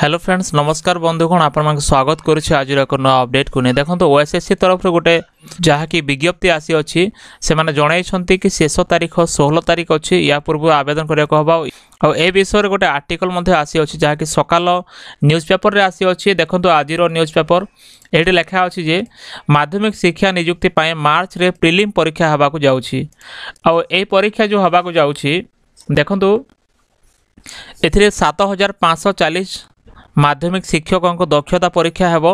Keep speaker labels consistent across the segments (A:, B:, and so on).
A: hello friends নমস্কার বন্ধুগণ আপনার স্বাগত করছি আজর এক নয় অপডেট কু নিয়ে দেখুন ওএসএসসি তরফর গোটে ଯାହାକି ବିଜ୍ଞପ୍ତି ଆସିଅଛି ସେମାନେ ଜଣାଇଛନ୍ତି କି ଶେଷ ତାରିଖ ଷୋହଳ ତାରିଖ ଅଛି ଏହା ପୂର୍ବରୁ ଆବେଦନ କରିବାକୁ ହେବ ଆଉ ଏ ବିଷୟରେ ଗୋଟେ ଆର୍ଟିକଲ୍ ମଧ୍ୟ ଆସିଅଛି ଯାହାକି ସକାଳ ନ୍ୟୁଜ୍ ପେପର୍ରେ ଆସିଅଛି ଦେଖନ୍ତୁ ଆଜିର ନ୍ୟୁଜ୍ ପେପର୍ ଏଠି ଲେଖା ଅଛି ଯେ ମାଧ୍ୟମିକ ଶିକ୍ଷା ନିଯୁକ୍ତି ପାଇଁ ମାର୍ଚ୍ଚରେ ପ୍ରିଲିମ୍ ପରୀକ୍ଷା ହେବାକୁ ଯାଉଛି ଆଉ ଏହି ପରୀକ୍ଷା ଯେଉଁ ହେବାକୁ ଯାଉଛି ଦେଖନ୍ତୁ ଏଥିରେ ସାତ ହଜାର ପାଞ୍ଚଶହ ଚାଳିଶ মাধ্যমিক শিক্ষকঙ্ক দক্ষতা পরীক্ষা ହେବ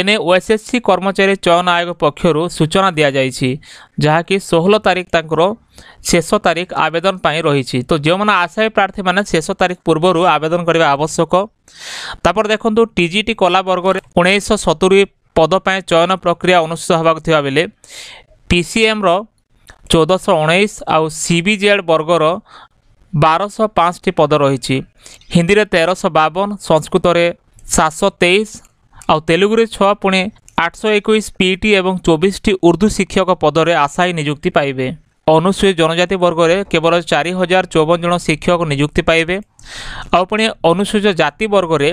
A: এনে ওএସ୍ଏସ୍ସି କର୍ମଚାରୀ ଚୟନ ଆୟୋଗ ପକ୍ଷରୁ ସୂଚନା ଦିଆଯାଇଛି ଯାହାକି ଷୋହଳ ତାରିଖ ତାଙ୍କର ଶେଷ ତାରିଖ ଆବେଦନ ପାଇଁ ରହିଛି ତ ଯେଉଁମାନେ ଆଶାୟୀ ପ୍ରାର୍ଥୀମାନେ ଶେଷ ତାରିଖ ପୂର୍ବରୁ ଆବେଦନ କରିବା ଆବଶ୍ୟକ ତାପରେ ଦେଖନ୍ତୁ ଟିଜିଟି କଲା ବର୍ଗରେ ଉଣେଇଶହ ସତୁରି ପଦ ପାଇଁ ଚୟନ ପ୍ରକ୍ରିୟା ଅନୁଷ୍ଠିତ ହେବାକୁ ଥିବା ବେଳେ ପିସିଏମ୍ର ଚଉଦଶହ ଉଣେଇଶ ଆଉ ସିବିଜେଡ୍ ବର୍ଗର বারোশো পাঁচটি পদ রয়েছে হিন্দিরে তেরোশো বাবন সংস্কৃতরে সাতশো তেইশ ଆଉ ତେଲୁଗୁରେ ଛଅ ପୁଣି ଆଠଶହ ଏକୋଇଶ ପିଇଟି ଏବଂ ଚବିଶଟି ଉର୍ଦ୍ଦୁ ଶିକ୍ଷକ ପଦରେ ଆଶାୟୀ ନିଯୁକ୍ତି ପାଇବେ ଅନୁସୂଚୀ ଜନଜାତି ବର୍ଗରେ କେବଳ ଚାରି ହଜାର ଚଉବନ ଜଣ ଶିକ୍ଷକ ନିଯୁକ୍ତି ପାଇବେ ଆଉ ପୁଣି ଅନୁସୂଚିତ ଜାତି ବର୍ଗରେ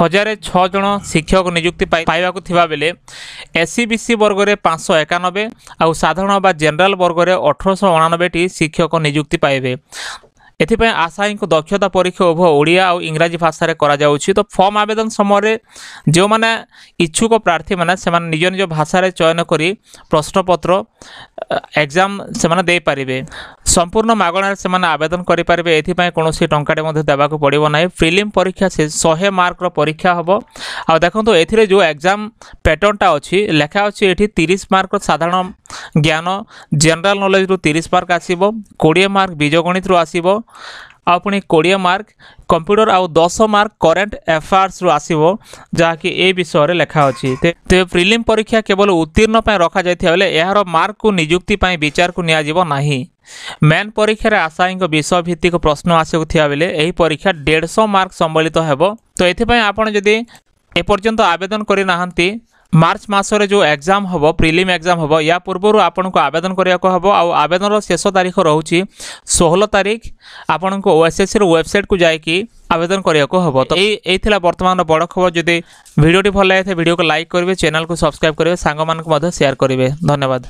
A: ହଜାରେ ଛଅ ଜଣ ଶିକ୍ଷକ ନିଯୁକ୍ତି ପାଇବାକୁ ଥିବାବେଳେ ଏସ୍ ସି ବି ସି ବର୍ଗରେ ପାଞ୍ଚଶହ ଏକାନବେ ଆଉ ସାଧାରଣ ବା ଜେନେରାଲ ବର୍ଗରେ ଅଠରଶହ ଅଣାନବେଟି ଶିକ୍ଷକ ନିଯୁକ୍ତି ପାଇବେ ଏଥିପାଇଁ ଆଶାୟୀଙ୍କୁ ଦକ୍ଷତା ପରୀକ୍ଷା ଉଭୟ ଓଡ଼ିଆ ଆଉ ଇଂରାଜୀ ଭାଷାରେ କରାଯାଉଛି ତ ଫର୍ମ ଆବେଦନ ସମୟରେ ଯେଉଁମାନେ ଇଚ୍ଛୁକ ପ୍ରାର୍ଥୀମାନେ ସେମାନେ ନିଜ ନିଜ ଭାଷାରେ ଚୟନ କରି ପ୍ରଶ୍ନପତ୍ର ଏକ୍ଜାମ୍ ସେମାନେ ଦେଇପାରିବେ সম্পূর্ণ মাগଣାর সেমানে আবেদন করিপারিবে এথিপাই কোনসি টঙ্কাটে মধ্যে দেবাকু পড়িব নাই প্রিলিম পরীক্ষা সে 100 মার্কর পরীক্ষা হব আর দেখন্তু এথিরে যে এক্সাম প্যাটর্নটা অছি লেখা অছি এটি 30 মার্কর সাধারণ জ্ঞান জেনারেল নলেজ রু 30 মার্ক আসিব 20 মার্ক বীজগণিত রু আসিব ଆଉ ପୁଣି କୋଡ଼ିଏ ମାର୍କ କମ୍ପ୍ୟୁଟର ଆଉ ଦଶ ମାର୍କ କରେଣ୍ଟ ଆଫେୟାର୍ସରୁ ଆସିବ ଯାହାକି ଏ ବିଷୟରେ ଲେଖା ଅଛି ତେବେ ପ୍ରିଲିମ୍ ପରୀକ୍ଷା କେବଳ ଉତ୍ତୀର୍ଣ୍ଣ ପାଇଁ ରଖାଯାଇଥିବା ବେଳେ ଏହାର ମାର୍କକୁ ନିଯୁକ୍ତି ପାଇଁ ବିଚାରକୁ ନିଆଯିବ ନାହିଁ ମେନ୍ ପରୀକ୍ଷାରେ ଆଶାୟୀଙ୍କ ବିଷୟ ଭିତ୍ତିକ ପ୍ରଶ୍ନ ଆସୁଥିବା ବେଳେ ଏହି ପରୀକ୍ଷା ଦେଢ଼ଶହ ମାର୍କ ସମ୍ବଳିତ ହେବ ତ ଏଥିପାଇଁ ଆପଣ ଯଦି ଏପର୍ଯ୍ୟନ୍ତ ଆବେଦନ କରିନାହାନ୍ତି ମାର୍ଚ୍ଚ ମାସରେ ଯେଉଁ ଏକ୍ଜାମ୍ ହେବ ପ୍ରିଲିମ୍ ଏକ୍ଜାମ୍ ହେବ ୟା ପୂର୍ବରୁ ଆପଣଙ୍କୁ ଆବେଦନ କରିବାକୁ ହେବ ଆଉ ଆବେଦନର ଶେଷ ତାରିଖ ରହୁଛି ଷୋହଳ ତାରିଖ ଆପଣଙ୍କୁ ଓଏସ୍ଏସ୍ସିର ୱେବସାଇଟ୍କୁ ଯାଇକି ଆବେଦନ କରିବାକୁ ହେବ ତ ଏଇ ଏଇ ଥିଲା ବର୍ତ୍ତମାନର ବଡ଼ ଖବର ଯଦି ଭିଡ଼ିଓଟି ଭଲ ଲାଗିଥାଏ ଭିଡ଼ିଓକୁ ଲାଇକ୍ କରିବେ ଚ୍ୟାନେଲ୍କୁ ସବସ୍କ୍ରାଇବ୍ କରିବେ ସାଙ୍ଗମାନଙ୍କୁ ମଧ୍ୟ ସେୟାର କରିବେ ଧନ୍ୟବାଦ